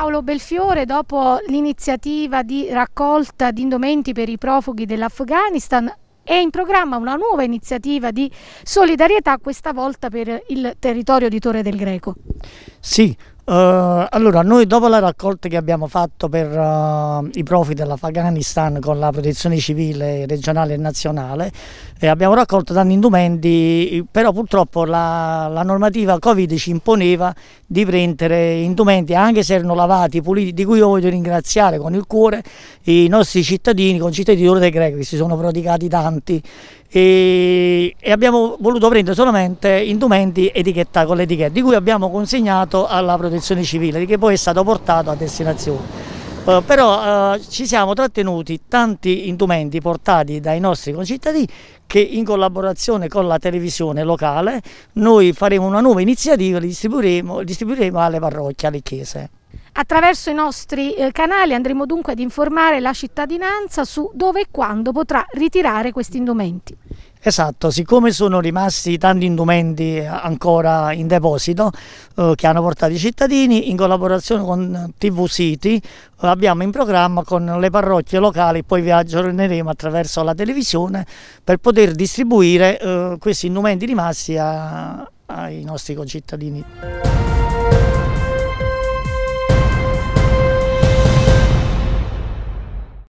Paolo Belfiore, dopo l'iniziativa di raccolta di indumenti per i profughi dell'Afghanistan, è in programma una nuova iniziativa di solidarietà, questa volta per il territorio di Torre del Greco. Sì, Uh, allora, noi dopo la raccolta che abbiamo fatto per uh, i profi dell'Afghanistan con la protezione civile regionale e nazionale, eh, abbiamo raccolto tanti indumenti, però purtroppo la, la, normativa Covid ci imponeva di prendere indumenti, anche se erano lavati, puliti, di cui io voglio ringraziare con il cuore i nostri cittadini, concittadini di Greco, che si sono prodigati tanti e, e abbiamo voluto prendere solamente indumenti etichetta con l'etichetta di cui abbiamo consegnato alla protezione civile che poi è stato portato a destinazione. Uh, però uh, ci siamo trattenuti tanti indumenti portati dai nostri concittadini che in collaborazione con la televisione locale noi faremo una nuova iniziativa e li distribuiremo, distribuiremo alle parrocchie, alle chiese. Attraverso i nostri eh, canali andremo dunque ad informare la cittadinanza su dove e quando potrà ritirare questi indumenti. Esatto, siccome sono rimasti tanti indumenti eh, ancora in deposito eh, che hanno portato i cittadini, in collaborazione con TV City eh, abbiamo in programma con le parrocchie locali, poi vi aggiorneremo attraverso la televisione per poter distribuire eh, questi indumenti rimasti a, ai nostri concittadini.